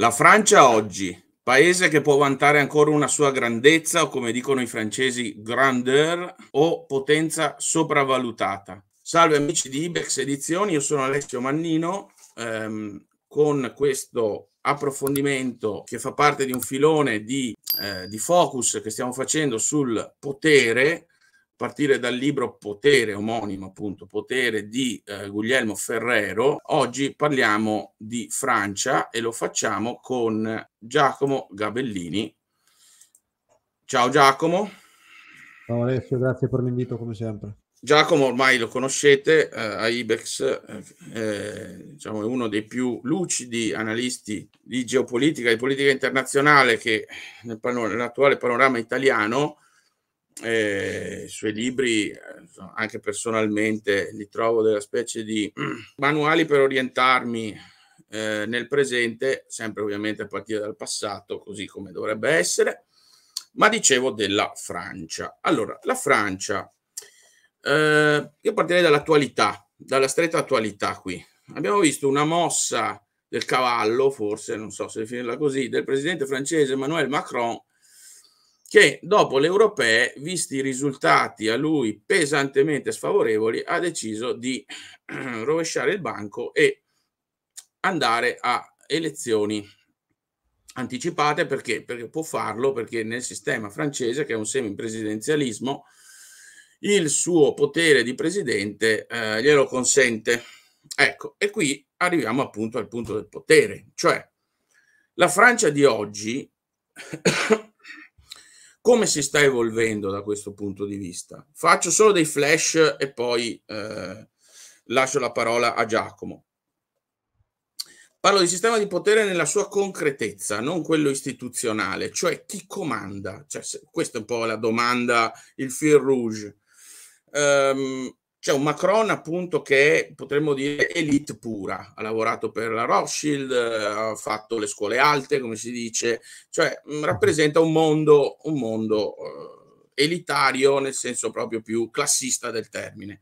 La Francia oggi, paese che può vantare ancora una sua grandezza o come dicono i francesi grandeur o potenza sopravvalutata. Salve amici di Ibex Edizioni, io sono Alessio Mannino ehm, con questo approfondimento che fa parte di un filone di, eh, di focus che stiamo facendo sul potere partire dal libro Potere, omonimo appunto, Potere di eh, Guglielmo Ferrero. Oggi parliamo di Francia e lo facciamo con Giacomo Gabellini. Ciao Giacomo. Ciao Alessio, grazie per l'invito come sempre. Giacomo ormai lo conoscete eh, a Ibex, eh, diciamo è uno dei più lucidi analisti di geopolitica, e politica internazionale che nel pano- nell'attuale panorama italiano eh, i suoi libri, eh, anche personalmente, li trovo della specie di manuali per orientarmi eh, nel presente, sempre ovviamente a partire dal passato, così come dovrebbe essere. Ma dicevo della Francia. Allora, la Francia, eh, io partirei dall'attualità, dalla stretta attualità qui. Abbiamo visto una mossa del cavallo, forse, non so se definirla così, del presidente francese Emmanuel Macron, che dopo le europee, visti i risultati a lui pesantemente sfavorevoli, ha deciso di rovesciare il banco e andare a elezioni anticipate perché, perché può farlo, perché nel sistema francese, che è un semipresidenzialismo, il suo potere di presidente eh, glielo consente. Ecco, e qui arriviamo appunto al punto del potere, cioè la Francia di oggi come si sta evolvendo da questo punto di vista? Faccio solo dei flash e poi eh, lascio la parola a Giacomo. Parlo di sistema di potere nella sua concretezza, non quello istituzionale, cioè chi comanda. Cioè, se, questa è un po' la domanda, il fil rouge. Um, c'è cioè, un Macron appunto che potremmo dire elite pura, ha lavorato per la Rothschild, ha fatto le scuole alte, come si dice, cioè mh, mm, rappresenta un mondo, un mondo uh, elitario nel senso proprio più classista del termine.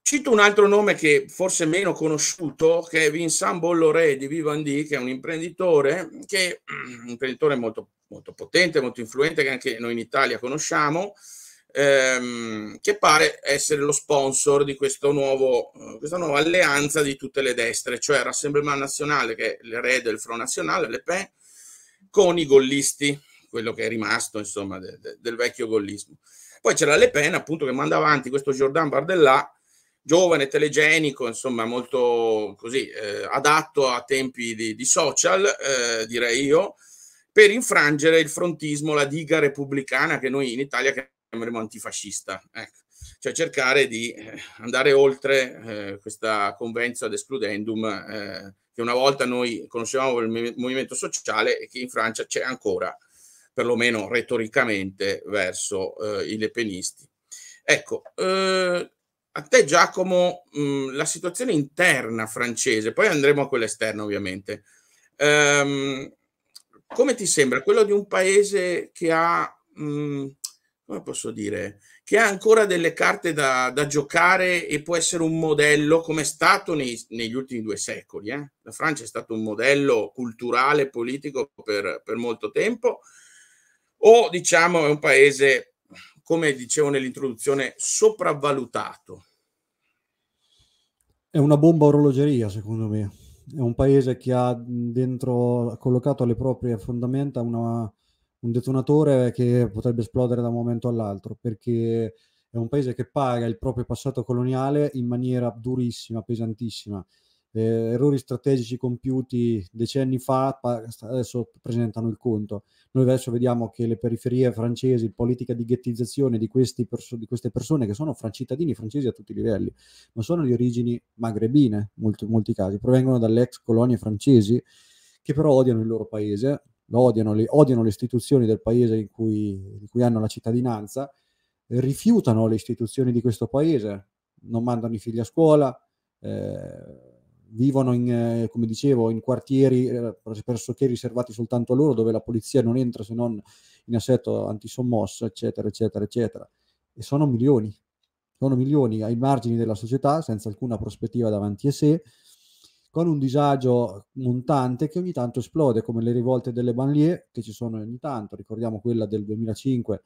Cito un altro nome che forse meno conosciuto, che è Vincent Bolloré di Vivendi, che è un imprenditore, che, un mm, imprenditore molto, molto potente, molto influente, che anche noi in Italia conosciamo, ehm, che pare essere lo sponsor di nuovo, eh, questa nuova alleanza di tutte le destre, cioè Rassemblement Nazionale, che è l'erede del Front Nazionale, Le Pen, con i gollisti, quello che è rimasto insomma de, de, del vecchio gollismo. Poi c'era Le Pen, appunto, che manda avanti questo Jordan Bardella, giovane, telegenico, insomma, molto così eh, adatto a tempi di, di social, eh, direi io, per infrangere il frontismo, la diga repubblicana che noi in Italia chiameremo antifascista. Ecco. Cioè cercare di eh, andare oltre eh, questa convenza ad escludendum eh, che una volta noi conoscevamo il movimento sociale e che in Francia c'è ancora, perlomeno retoricamente, verso eh, i lepenisti. Ecco, eh, a te Giacomo, mh, mm, la situazione interna francese, poi andremo a quella esterna ovviamente. Ehm, come ti sembra? Quello di un paese che ha... Mh, mm, come posso dire, che ha ancora delle carte da, da giocare e può essere un modello, come è stato nei, negli ultimi due secoli. Eh? La Francia è stato un modello culturale, politico per, per molto tempo, o diciamo è un paese, come dicevo nell'introduzione, sopravvalutato. È una bomba orologeria, secondo me. È un paese che ha dentro, collocato alle proprie fondamenta una un detonatore che potrebbe esplodere da un momento all'altro, perché è un paese che paga il proprio passato coloniale in maniera durissima, pesantissima. Eh, errori strategici compiuti decenni fa adesso presentano il conto. Noi adesso vediamo che le periferie francesi, politica di ghettizzazione di, perso- di queste persone che sono fran- cittadini francesi a tutti i livelli, ma sono di origini magrebine molti, in molti casi, provengono dalle ex colonie francesi che però odiano il loro paese, odiano le, odiano le istituzioni del paese in cui, in cui hanno la cittadinanza, rifiutano le istituzioni di questo paese, non mandano i figli a scuola, eh, vivono in, eh, come dicevo, in quartieri eh, pressoché riservati soltanto a loro, dove la polizia non entra se non in assetto antisommosso, eccetera, eccetera, eccetera. E sono milioni, sono milioni ai margini della società, senza alcuna prospettiva davanti a sé, con un disagio montante che ogni tanto esplode, come le rivolte delle banlieue che ci sono ogni tanto, ricordiamo quella del 2005,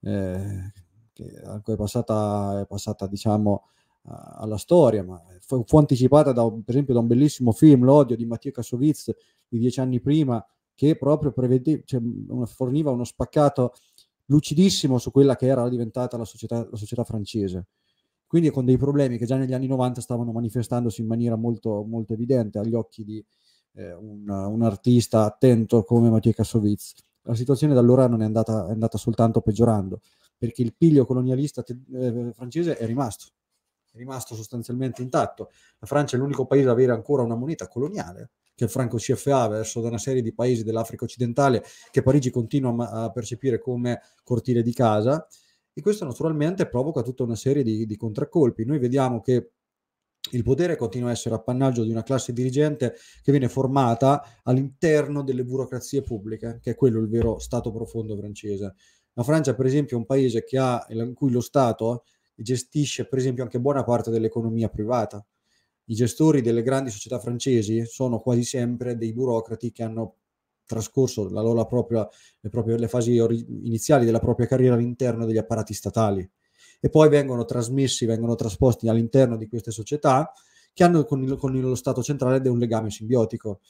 eh, che è passata, è passata diciamo, alla storia, ma fu, fu anticipata da, per esempio da un bellissimo film, L'odio di Mattia Kassovitz di dieci anni prima, che proprio prevede, cioè, forniva uno spaccato lucidissimo su quella che era diventata la società, la società francese quindi con dei problemi che già negli anni 90 stavano manifestandosi in maniera molto, molto evidente agli occhi di eh, un, un, artista attento come Mattia Kassovitz. La situazione da allora non è andata, è andata soltanto peggiorando, perché il piglio colonialista te- eh, francese è rimasto, è rimasto sostanzialmente intatto. La Francia è l'unico paese ad avere ancora una moneta coloniale, che è il franco CFA, verso da una serie di paesi dell'Africa occidentale che Parigi continua a percepire come cortile di casa e questo naturalmente provoca tutta una serie di, di contraccolpi. Noi vediamo che il potere continua a essere appannaggio di una classe dirigente che viene formata all'interno delle burocrazie pubbliche, che è quello il vero Stato profondo francese. La Francia, per esempio, è un paese ha, in cui lo Stato gestisce, per esempio, anche buona parte dell'economia privata. I gestori delle grandi società francesi sono quasi sempre dei burocrati che hanno trascorso la loro propria, le, proprie, le fasi ori- iniziali della propria carriera all'interno degli apparati statali e poi vengono trasmessi, vengono trasposti all'interno di queste società che hanno con, il, con lo Stato centrale un legame simbiotico.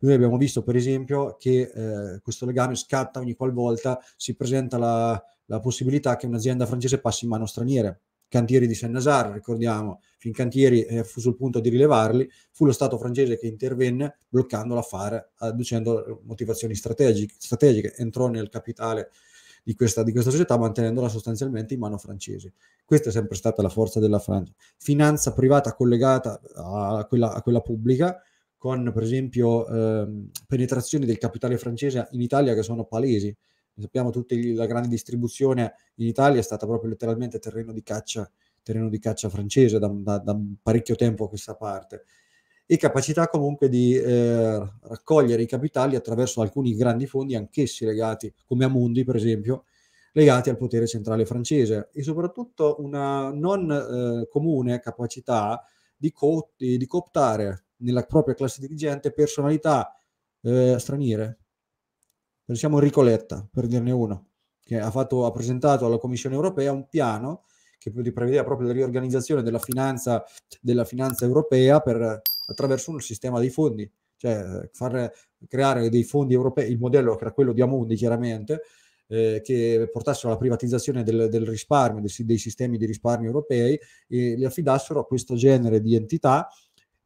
Noi abbiamo visto, per esempio, che eh, questo legame scatta ogni qualvolta si presenta la, la possibilità che un'azienda francese passi in mano straniere cantieri di Saint-Nazaire, ricordiamo, Fincantieri eh, fu sul punto di rilevarli, fu lo Stato francese che intervenne bloccando l'affare, adducendo eh, motivazioni strategiche, strategiche. entrò nel capitale di questa, di questa, società mantenendola sostanzialmente in mano francese. Questa è sempre stata la forza della Francia. Finanza privata collegata a quella, a quella pubblica, con per esempio eh, penetrazioni del capitale francese in Italia che sono palesi sappiamo tutti, la grande distribuzione in Italia è stata proprio letteralmente terreno di caccia, terreno di caccia francese da, da, da parecchio tempo a questa parte. E capacità comunque di eh, raccogliere i capitali attraverso alcuni grandi fondi, anch'essi legati, come Amundi per esempio, legati al potere centrale francese e soprattutto una non eh, comune capacità di, co- di, cooptare nella propria classe dirigente personalità eh, straniere, Pensiamo a Ricoletta, per dirne uno, che ha, fatto, ha presentato alla Commissione europea un piano che prevedeva proprio la riorganizzazione della finanza, della finanza europea per, attraverso un sistema dei fondi, cioè eh, far creare dei fondi europei, il modello era quello di Amundi chiaramente, eh, che portassero alla privatizzazione del, del risparmio, dei, dei, sistemi di risparmio europei e li affidassero a questo genere di entità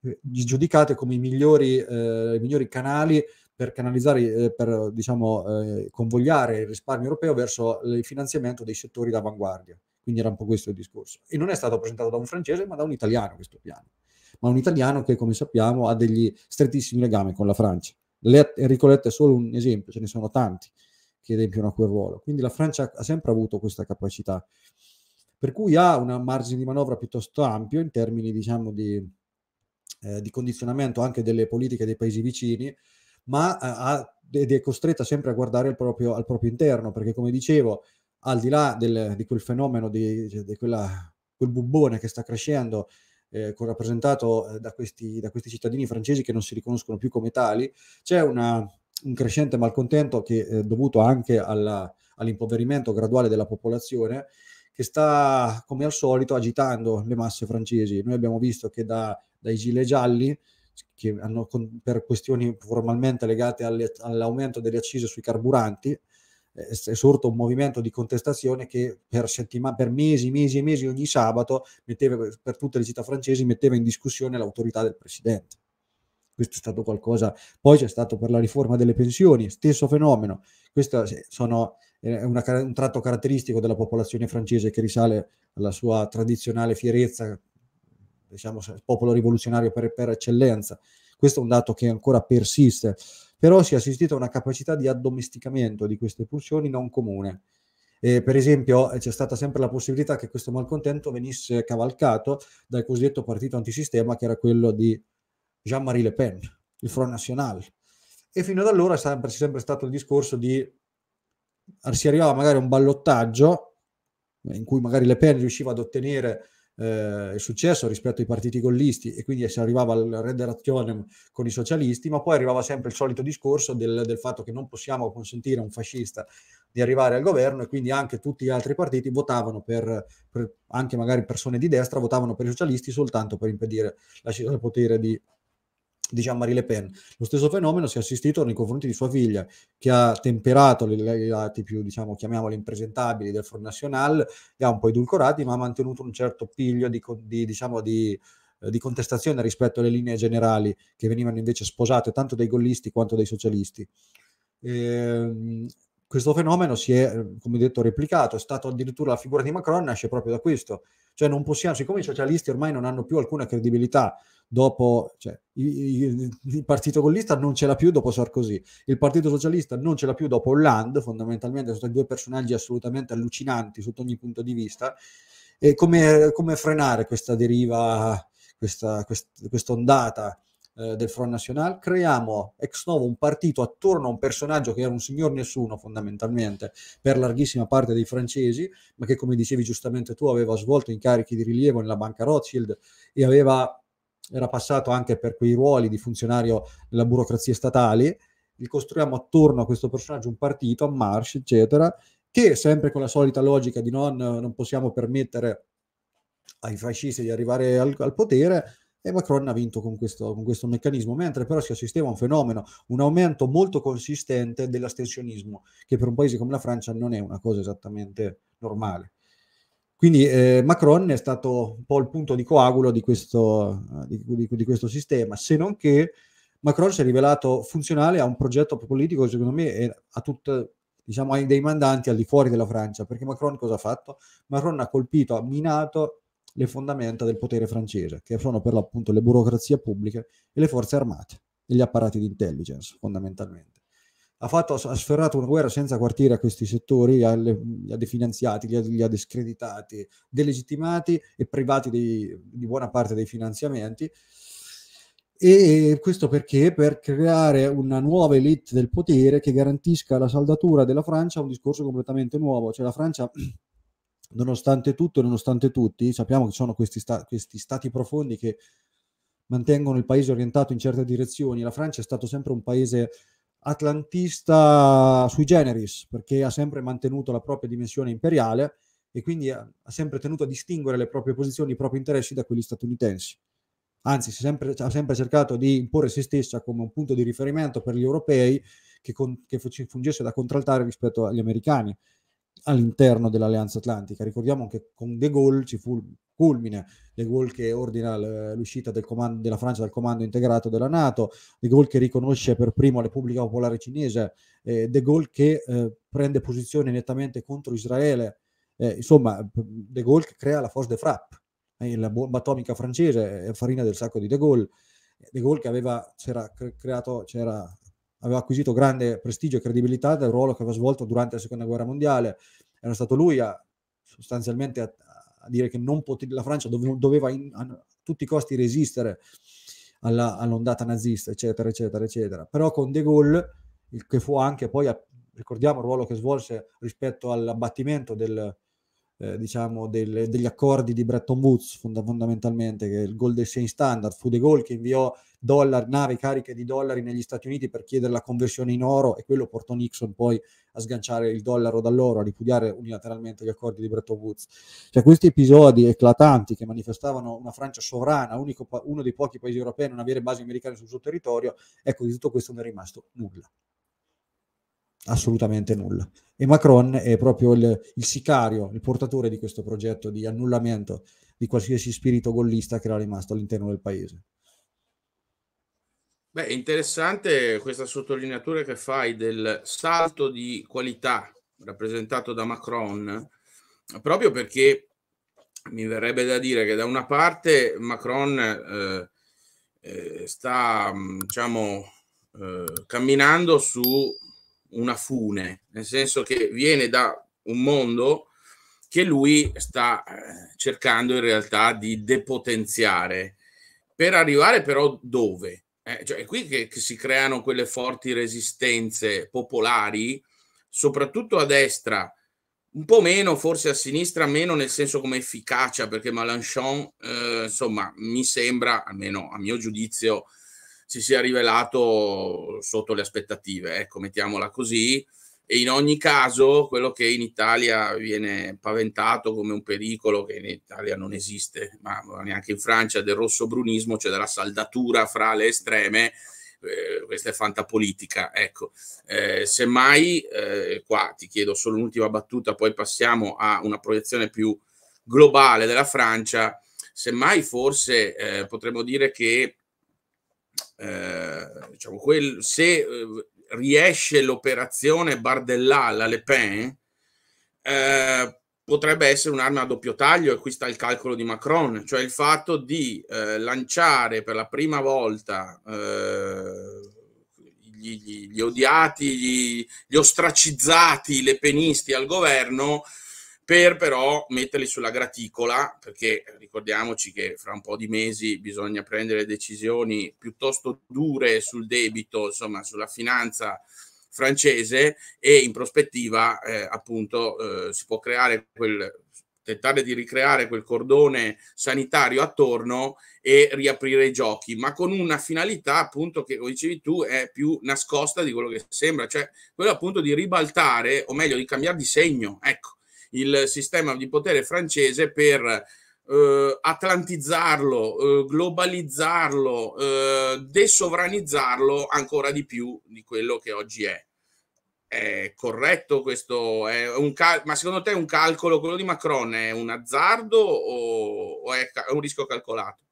eh, giudicate come i migliori, eh, i migliori canali per canalizzare, eh, per diciamo, eh, convogliare il risparmio europeo verso il finanziamento dei settori d'avanguardia. Quindi era un po' questo il discorso. E non è stato presentato da un francese, ma da un italiano questo piano. Ma un italiano che, come sappiamo, ha degli strettissimi legami con la Francia. Enrico Letta è solo un esempio, ce ne sono tanti che adempiono a quel ruolo. Quindi la Francia ha sempre avuto questa capacità. Per cui ha un margine di manovra piuttosto ampio in termini, diciamo, di, eh, di condizionamento anche delle politiche dei paesi vicini ma eh, ha, ed è costretta sempre a guardare al proprio, al proprio interno, perché come dicevo, al di là del, di quel fenomeno, di, cioè, di quella, quel bubbone che sta crescendo, eh, rappresentato eh, da questi, da questi, cittadini francesi che non si riconoscono più come tali, c'è una, un crescente malcontento che è eh, dovuto anche alla, all'impoverimento graduale della popolazione che sta come al solito agitando le masse francesi. Noi abbiamo visto che da, dai gilet gialli che hanno con, per questioni formalmente legate alle, all'aumento delle accise sui carburanti, eh, è sorto un movimento di contestazione che per, settima- per mesi, mesi e mesi ogni sabato metteva, per tutte le città francesi metteva in discussione l'autorità del presidente. Questo è stato qualcosa. Poi c'è stato per la riforma delle pensioni, stesso fenomeno. Questo eh, sono, è eh, una, un tratto caratteristico della popolazione francese che risale alla sua tradizionale fierezza diciamo, il popolo rivoluzionario per, per eccellenza. Questo è un dato che ancora persiste, però si è assistito a una capacità di addomesticamento di queste pulsioni non comune. Eh, per esempio eh, c'è stata sempre la possibilità che questo malcontento venisse cavalcato dal cosiddetto partito antisistema che era quello di Jean-Marie Le Pen, il Front National. E fino ad allora è sempre, sempre stato il discorso di si arrivava magari a un ballottaggio eh, in cui magari Le Pen riusciva ad ottenere eh, successo rispetto ai partiti gollisti e quindi si arrivava al rederazione con i socialisti, ma poi arrivava sempre il solito discorso del, del fatto che non possiamo consentire a un fascista di arrivare al governo e quindi anche tutti gli altri partiti votavano per, per anche magari persone di destra, votavano per i socialisti soltanto per impedire l'ascesa al potere di di Jean-Marie Le Pen. Lo stesso fenomeno si è assistito nei confronti di sua figlia, che ha temperato i lati più, diciamo, chiamiamoli impresentabili del Front National, li ha un po' edulcorati, ma ha mantenuto un certo piglio di, di, diciamo, di, eh, di contestazione rispetto alle linee generali che venivano invece sposate tanto dai gollisti quanto dai socialisti. Eh, questo fenomeno si è, eh, come detto, replicato, è stato addirittura la figura di Macron nasce proprio da questo, cioè non possiamo, siccome i socialisti ormai non hanno più alcuna credibilità dopo, cioè, il, il partito gollista non ce l'ha più dopo Sarkozy, il partito socialista non ce l'ha più dopo Hollande, fondamentalmente sono due personaggi assolutamente allucinanti sotto ogni punto di vista, e come, come frenare questa deriva, questa, quest, questa ondata? Eh, del Front National, creiamo ex novo un partito attorno a un personaggio che era un signor nessuno fondamentalmente per larghissima parte dei francesi, ma che come dicevi giustamente tu aveva svolto incarichi di rilievo nella banca Rothschild e aveva, era passato anche per quei ruoli di funzionario della burocrazia statale, costruiamo attorno a questo personaggio un partito, a Marsh, eccetera, che sempre con la solita logica di non, non possiamo permettere ai fascisti di arrivare al, al potere, e Macron ha vinto con questo, con questo, meccanismo, mentre però si assisteva a un fenomeno, un aumento molto consistente dell'astensionismo, che per un paese come la Francia non è una cosa esattamente normale. Quindi eh, Macron è stato un po' il punto di coagulo di questo, eh, di, di, di questo sistema, se non che Macron si è rivelato funzionale a un progetto politico che secondo me è a diciamo, dei mandanti al di fuori della Francia, perché Macron cosa ha fatto? Macron ha colpito, ha minato le fondamenta del potere francese, che sono per l'appunto le burocrazie pubbliche e le forze armate e gli apparati di intelligence, fondamentalmente. Ha, fatto, ha sferrato una guerra senza quartiere a questi settori, li ha, li ha definanziati, li ha, li ha, discreditati, delegittimati e privati di, di buona parte dei finanziamenti. E questo perché? Per creare una nuova elite del potere che garantisca la saldatura della Francia a un discorso completamente nuovo. Cioè la Francia nonostante tutto e nonostante tutti, sappiamo che ci sono questi, sta- questi stati profondi che mantengono il paese orientato in certe direzioni. La Francia è stato sempre un paese atlantista sui generis, perché ha sempre mantenuto la propria dimensione imperiale e quindi ha, ha sempre tenuto a distinguere le proprie posizioni, i propri interessi da quelli statunitensi. Anzi, sempre, ha sempre cercato di imporre se stessa come un punto di riferimento per gli europei che, con, che fungesse da contraltare rispetto agli americani all'interno dell'Alleanza Atlantica. Ricordiamo che con De Gaulle ci fu il culmine, De Gaulle che ordina l'uscita del comando, della Francia dal comando integrato della Nato, De Gaulle che riconosce per primo la Repubblica Popolare Cinese, eh, De Gaulle che eh, prende posizione nettamente contro Israele, eh, insomma De Gaulle che crea la Force de Frappe, eh, la bomba atomica francese, eh, farina del sacco di De Gaulle, De Gaulle che aveva, c'era creato, c'era aveva acquisito grande prestigio e credibilità dal ruolo che aveva svolto durante la seconda guerra mondiale. Era stato lui a, sostanzialmente a, a dire che pote- la Francia dove, doveva in, a tutti i costi resistere alla, all'ondata nazista, eccetera, eccetera, eccetera. Però con De Gaulle, il, che fu anche poi, ricordiamo il ruolo che svolse rispetto all'abbattimento del, eh, diciamo del, degli accordi di Bretton Woods fond- fondamentalmente, che il gold exchange standard fu De Gaulle che inviò dollari, navi cariche di dollari negli Stati Uniti per chiedere la conversione in oro e quello portò Nixon poi a sganciare il dollaro dall'oro, a ripudiare unilateralmente gli accordi di Bretton Woods. Cioè questi episodi eclatanti che manifestavano una Francia sovrana, unico, uno dei pochi paesi europei a non avere basi americane sul suo territorio, ecco di tutto questo non è rimasto nulla assolutamente nulla. E Macron è proprio il, il, sicario, il portatore di questo progetto di annullamento di qualsiasi spirito gollista che era rimasto all'interno del paese. Beh, interessante questa sottolineatura che fai del salto di qualità rappresentato da Macron, proprio perché mi verrebbe da dire che da una parte Macron eh, eh sta, mm, diciamo, eh, camminando su una fune, nel senso che viene da un mondo che lui sta eh, cercando in realtà di depotenziare per arrivare però dove? Eh, cioè è qui che, che, si creano quelle forti resistenze popolari, soprattutto a destra, un po' meno forse a sinistra, meno nel senso come efficacia, perché Malanchon, eh, insomma, mi sembra, almeno a mio giudizio, si sia rivelato sotto le aspettative, ecco, mettiamola così. E in ogni caso, quello che in Italia viene paventato come un pericolo che in Italia non esiste, ma neanche in Francia, del rosso-brunismo, cioè della saldatura fra le estreme, eh, questa è fantapolitica. Ecco, eh, semmai, eh, qua ti chiedo solo un'ultima battuta, poi passiamo a una proiezione più globale della Francia, semmai forse eh, potremmo dire che eh, diciamo, quel, se eh, riesce l'operazione Bardellà alla Le Pen, eh, potrebbe essere un'arma a doppio taglio e qui sta il calcolo di Macron, cioè il fatto di eh, lanciare per la prima volta eh, gli, gli, gli, odiati, gli, gli ostracizzati penisti al governo per però metterli sulla graticola, perché ricordiamoci che fra un po' di mesi bisogna prendere decisioni piuttosto dure sul debito, insomma sulla finanza francese e in prospettiva eh, appunto eh, si può creare quel tentare di ricreare quel cordone sanitario attorno e riaprire i giochi, ma con una finalità appunto che, come dicevi tu, è più nascosta di quello che sembra, cioè quello appunto di ribaltare, o meglio di cambiare di segno, ecco, il sistema di potere francese per eh, atlantizzarlo, eh, globalizzarlo, eh, desovranizzarlo ancora di più di quello che oggi è. È corretto questo? È un cal- ma secondo te un calcolo, quello di Macron, è un azzardo o, o è, ca- è un rischio calcolato?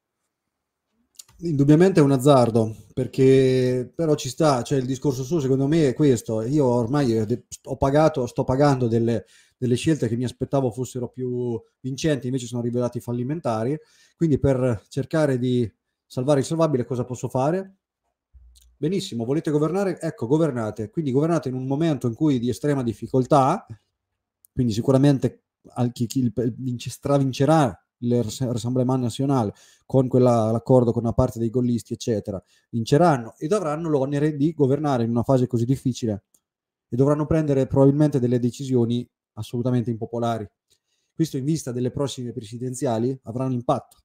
indubbiamente è un azzardo, perché però ci sta, cioè il discorso suo secondo me è questo, io ormai ho pagato, sto pagando delle, delle scelte che mi aspettavo fossero più vincenti, invece sono rivelati fallimentari, quindi per cercare di salvare il salvabile cosa posso fare? Benissimo, volete governare? Ecco, governate. Quindi governate in un momento in cui di estrema difficoltà, quindi sicuramente chi, chi, chi stravincerà il Rassemblement National con quella, l'accordo con una parte dei gollisti, eccetera, vinceranno e avranno l'onere di governare in una fase così difficile e dovranno prendere probabilmente delle decisioni assolutamente impopolari. Questo in vista delle prossime presidenziali avrà un impatto.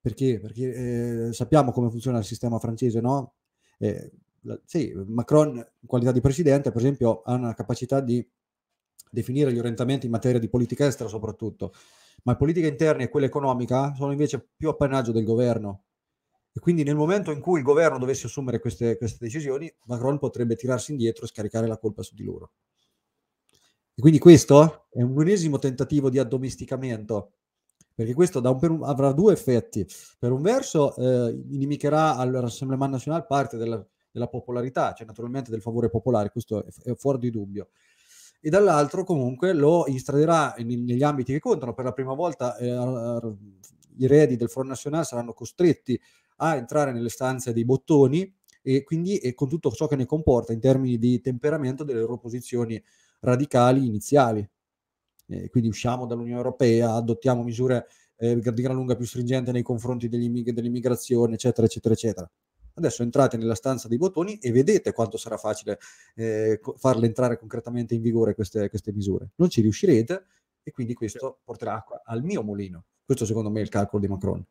Perché? Perché eh, sappiamo come funziona il sistema francese, no? Eh, la, sì, Macron, in qualità di presidente, per esempio, ha una capacità di definire gli orientamenti in materia di politica estera soprattutto ma le politiche interne e quella economica sono invece più appannaggio del governo. E quindi nel momento in cui il governo dovesse assumere queste, queste decisioni, Macron potrebbe tirarsi indietro e scaricare la colpa su di loro. E quindi questo è un unesimo tentativo di addomesticamento, perché questo un, avrà due effetti. Per un verso eh, inimicherà all'Assemblea nazionale parte della, della popolarità, cioè naturalmente del favore popolare, questo è, è fuori di dubbio e dall'altro comunque lo estradirà negli ambiti che contano. Per la prima volta eh, i redi del Front National saranno costretti a entrare nelle stanze dei bottoni e quindi e con tutto ciò che ne comporta in termini di temperamento delle loro posizioni radicali iniziali. Eh, quindi usciamo dall'Unione Europea, adottiamo misure eh, di gran lunga più stringente nei confronti dell'immigrazione, eccetera, eccetera, eccetera. Adesso entrate nella stanza dei bottoni e vedete quanto sarà facile eh, farle entrare concretamente in vigore queste, queste misure. Non ci riuscirete e quindi questo porterà acqua al mio mulino. Questo secondo me è il calcolo di Macron.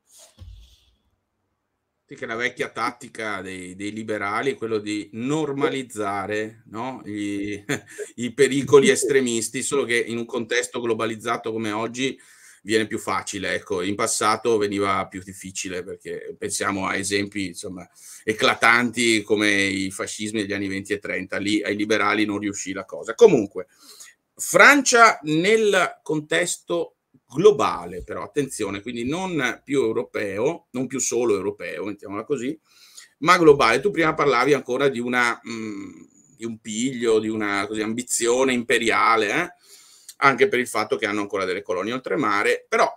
Sì, che la vecchia tattica dei, dei liberali è quella di normalizzare no? I, i pericoli estremisti, solo che in un contesto globalizzato come oggi viene più facile, ecco, in passato veniva più difficile perché pensiamo a esempi insomma, eclatanti come i fascismi degli anni 20 e 30, lì ai liberali non riuscì la cosa. Comunque, Francia nel contesto globale, però attenzione, quindi non più europeo, non più solo europeo, mettiamola così, ma globale. Tu prima parlavi ancora di, una, mh, mm, di un piglio, di una così, ambizione imperiale, eh? anche per il fatto che hanno ancora delle colonie oltremare, però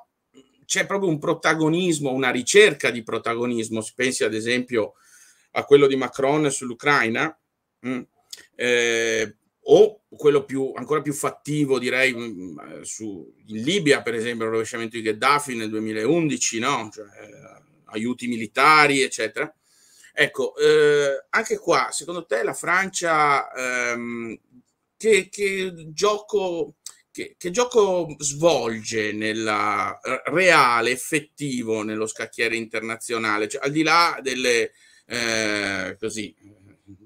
c'è proprio un protagonismo, una ricerca di protagonismo, si pensi ad esempio a quello di Macron sull'Ucraina, mh, mm, eh, o quello più, ancora più fattivo, direi, mh, mm, su, in Libia, per esempio, il rovesciamento di Gheddafi nel 2011, no? cioè, eh, aiuti militari, eccetera. Ecco, eh, anche qua, secondo te la Francia, ehm, che, che, gioco che, che gioco svolge nella reale, effettivo nello scacchiere internazionale? Cioè, al di là delle, eh, così,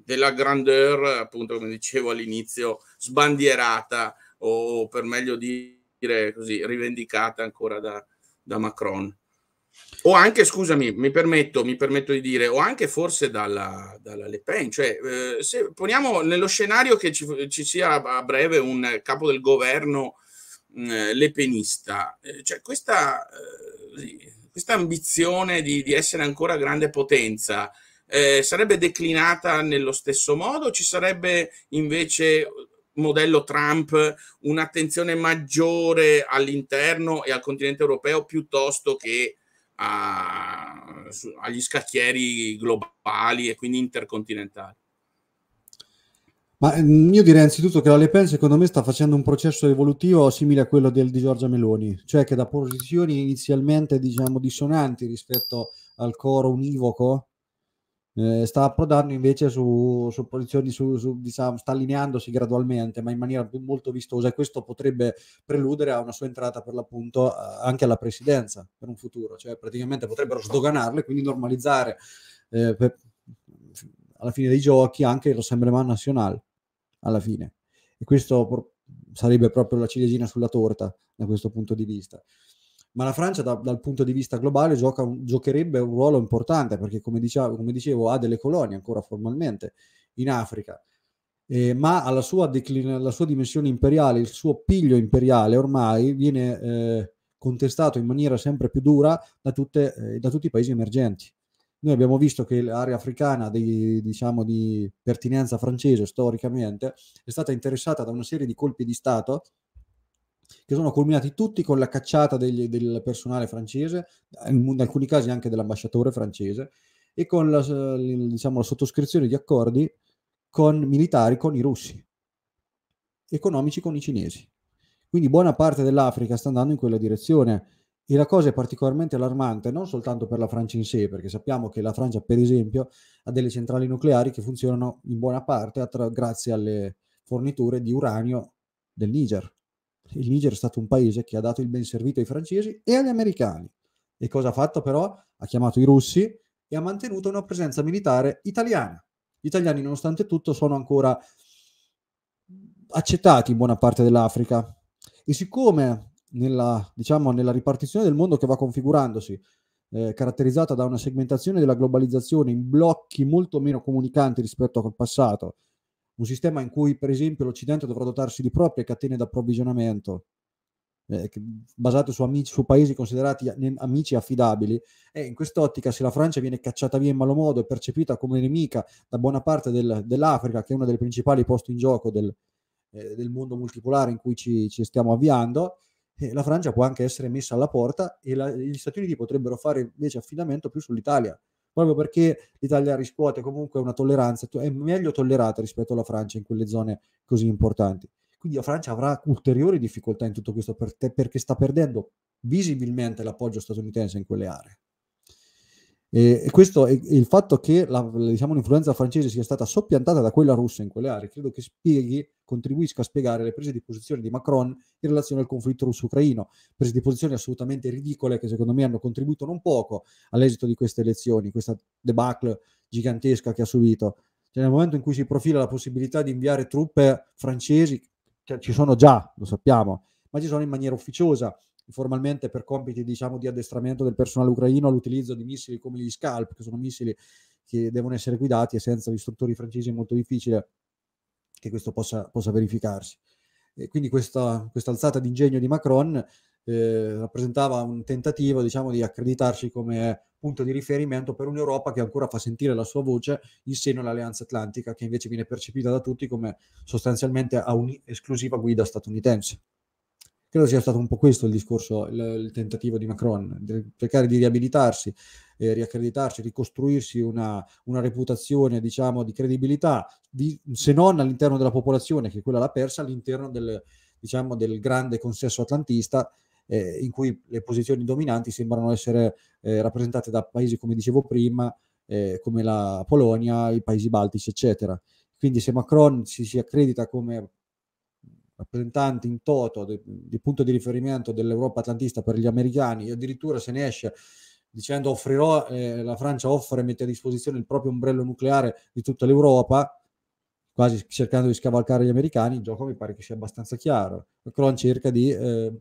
della grandeur, appunto, come dicevo all'inizio, sbandierata o per meglio dire così, rivendicata ancora da, da Macron. O anche, scusami, mi permetto, mi permetto di dire, o anche forse dalla, dalla Le Pen, cioè eh, se poniamo nello scenario che ci, ci, sia a breve un capo del governo mh, mm, lepenista, eh, cioè questa, eh, questa ambizione di, di, essere ancora grande potenza eh, sarebbe declinata nello stesso modo? Ci sarebbe invece modello Trump un'attenzione maggiore all'interno e al continente europeo piuttosto che a, su, agli scacchieri globali e quindi intercontinentali. Ma mm, io direi anzitutto che la Le Pen secondo me sta facendo un processo evolutivo simile a quello del, di Giorgia Meloni, cioè che da posizioni inizialmente diciamo dissonanti rispetto al coro univoco eh, sta approdando invece su, su posizioni, su, su, diciamo, sta allineandosi gradualmente, ma in maniera molto vistosa, e questo potrebbe preludere a una sua entrata per l'appunto anche alla presidenza per un futuro, cioè praticamente potrebbero sdoganarle, quindi normalizzare eh, per, alla fine dei giochi anche l'Assemblement Nazionale, alla fine. E questo sarebbe proprio la ciliegina sulla torta da questo punto di vista ma la Francia da, dal punto di vista globale gioca, giocherebbe un ruolo importante perché come, dicevo, come dicevo ha delle colonie ancora formalmente in Africa, eh, ma alla sua, declina, alla sua, dimensione imperiale, il suo piglio imperiale ormai viene eh, contestato in maniera sempre più dura da, tutte, eh, da, tutti i paesi emergenti. Noi abbiamo visto che l'area africana di, diciamo, di pertinenza francese storicamente è stata interessata da una serie di colpi di Stato che sono culminati tutti con la cacciata degli, del personale francese, in alcuni casi anche dell'ambasciatore francese, e con la, diciamo, la sottoscrizione di accordi con militari con i russi, economici con i cinesi. Quindi buona parte dell'Africa sta andando in quella direzione e la cosa è particolarmente allarmante non soltanto per la Francia in sé, perché sappiamo che la Francia, per esempio, ha delle centrali nucleari che funzionano in buona parte attra- grazie alle forniture di uranio del Niger il Niger è stato un paese che ha dato il ben servito ai francesi e agli americani. E cosa ha fatto però? Ha chiamato i russi e ha mantenuto una presenza militare italiana. Gli italiani, nonostante tutto, sono ancora accettati in buona parte dell'Africa. E siccome nella, diciamo, nella ripartizione del mondo che va configurandosi, eh, caratterizzata da una segmentazione della globalizzazione in blocchi molto meno comunicanti rispetto al passato, un sistema in cui per esempio l'Occidente dovrà dotarsi di proprie catene d'approvvigionamento eh, basate su, amici, su, paesi considerati amici affidabili e in quest'ottica se la Francia viene cacciata via in malo modo e percepita come nemica da buona parte del, dell'Africa che è uno dei principali posti in gioco del, eh, del mondo multipolare in cui ci, ci stiamo avviando eh, la Francia può anche essere messa alla porta e la, gli Stati Uniti potrebbero fare invece affidamento più sull'Italia proprio perché l'Italia riscuote comunque una tolleranza, è meglio tollerata rispetto alla Francia in quelle zone così importanti. Quindi la Francia avrà ulteriori difficoltà in tutto questo per te, perché sta perdendo visibilmente l'appoggio statunitense in quelle aree. E questo è il fatto che la, diciamo, l'influenza francese sia stata soppiantata da quella russa in quelle aree, credo che spieghi, contribuisca a spiegare le prese di posizione di Macron in relazione al conflitto russo-ucraino, prese di posizione assolutamente ridicole che secondo me hanno contribuito non poco all'esito di queste elezioni, questa debacle gigantesca che ha subito. Cioè, nel momento in cui si profila la possibilità di inviare truppe francesi, che ci sono già, lo sappiamo, ma ci sono in maniera ufficiosa formalmente per compiti diciamo, di addestramento del personale ucraino all'utilizzo di missili come gli Scalp, che sono missili che devono essere guidati e senza gli istruttori francesi è molto difficile che questo possa, possa verificarsi. E quindi questa, questa alzata di ingegno di Macron eh, rappresentava un tentativo diciamo, di accreditarci come punto di riferimento per un'Europa che ancora fa sentire la sua voce in seno all'Alleanza Atlantica, che invece viene percepita da tutti come sostanzialmente a un'esclusiva guida statunitense. Credo sia stato un po' questo il discorso, il, il tentativo di Macron, di cercare di riabilitarsi, eh, riaccreditarsi, ricostruirsi una, una reputazione, diciamo, di credibilità, di, se non all'interno della popolazione, che quella l'ha persa, all'interno del, diciamo, del grande consesso atlantista, eh, in cui le posizioni dominanti sembrano essere eh, rappresentate da paesi, come dicevo prima, eh, come la Polonia, i paesi baltici, eccetera. Quindi se Macron si, si accredita come rappresentante in toto di, di punto di riferimento dell'Europa atlantista per gli americani, e addirittura se ne esce dicendo offrirò, eh, la Francia offre e mette a disposizione il proprio ombrello nucleare di tutta l'Europa, quasi cercando di scavalcare gli americani, il gioco mi pare che sia abbastanza chiaro. Macron cerca di eh,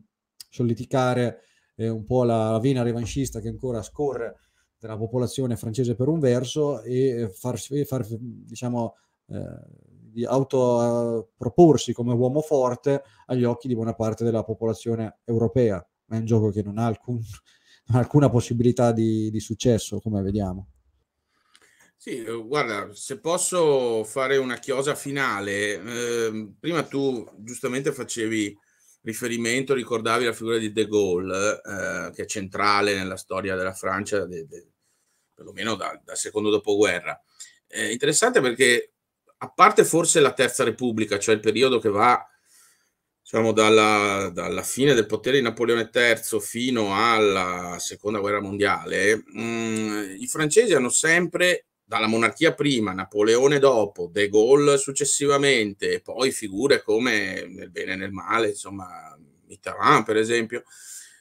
solleticare eh, un po' la, la vena revanchista che ancora scorre della popolazione francese per un verso e eh, far, far diciamo, eh, di autoproporsi eh, come uomo forte agli occhi di buona parte della popolazione europea. Ma è un gioco che non ha, alcun, alcuna possibilità di, di successo, come vediamo. Sì, eh, guarda, se posso fare una chiosa finale, eh, prima tu giustamente facevi riferimento, ricordavi la figura di De Gaulle, eh, che è centrale nella storia della Francia, de, de, perlomeno dal da secondo dopoguerra. È eh, interessante perché a parte forse la Terza Repubblica, cioè il periodo che va diciamo, dalla, dalla fine del potere di Napoleone III fino alla Seconda Guerra Mondiale, mh, mm, i francesi hanno sempre, dalla monarchia prima, Napoleone dopo, De Gaulle successivamente, e poi figure come nel bene e nel male, insomma, Mitterrand per esempio,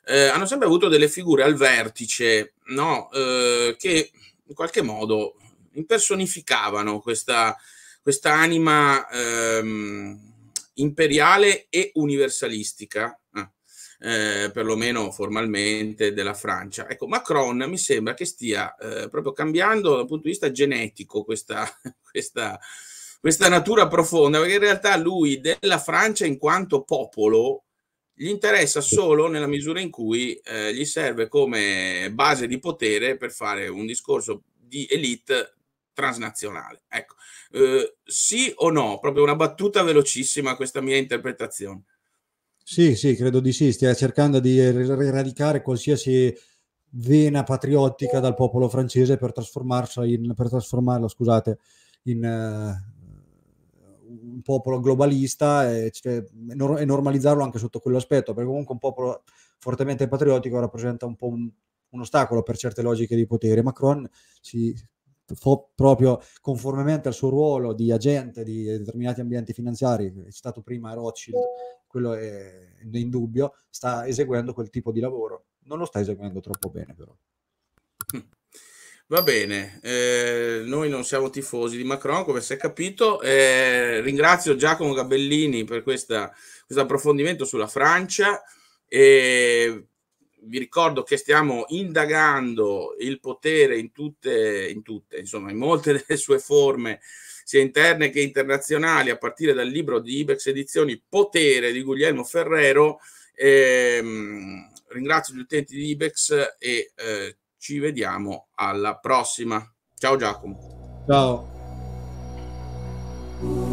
eh, hanno sempre avuto delle figure al vertice, no? eh, che in qualche modo impersonificavano questa questa anima ehm, imperiale e universalistica, eh, eh, perlomeno formalmente, della Francia. Ecco, Macron mi sembra che stia eh, proprio cambiando dal punto di vista genetico questa, questa, questa natura profonda, perché in realtà lui della Francia in quanto popolo gli interessa solo nella misura in cui eh, gli serve come base di potere per fare un discorso di elite transnazionale. Ecco, eh, sì o no? Proprio una battuta velocissima a questa mia interpretazione. Sì, sì, credo di sì. Stia cercando di er-, er-, eradicare qualsiasi vena patriottica dal popolo francese per, in, per trasformarla scusate, in uh, un popolo globalista e, cioè, e, normalizzarlo anche sotto quell'aspetto, perché comunque un popolo fortemente patriottico rappresenta un po' un, un ostacolo per certe logiche di potere. Macron si, proprio conformemente al suo ruolo di agente di determinati ambienti finanziari, è stato prima Rothschild, quello è in dubbio, sta eseguendo quel tipo di lavoro. Non lo sta eseguendo troppo bene però. Va bene, eh, noi non siamo tifosi di Macron, come si è capito. Eh, ringrazio Giacomo Gabellini per questo approfondimento sulla Francia. Eh, vi ricordo che stiamo indagando il potere in tutte, in tutte, insomma, in molte delle sue forme, sia interne che internazionali, a partire dal libro di Ibex Edizioni Potere di Guglielmo Ferrero. Ehm, ringrazio gli utenti di Ibex e eh, ci vediamo alla prossima. Ciao Giacomo. Ciao.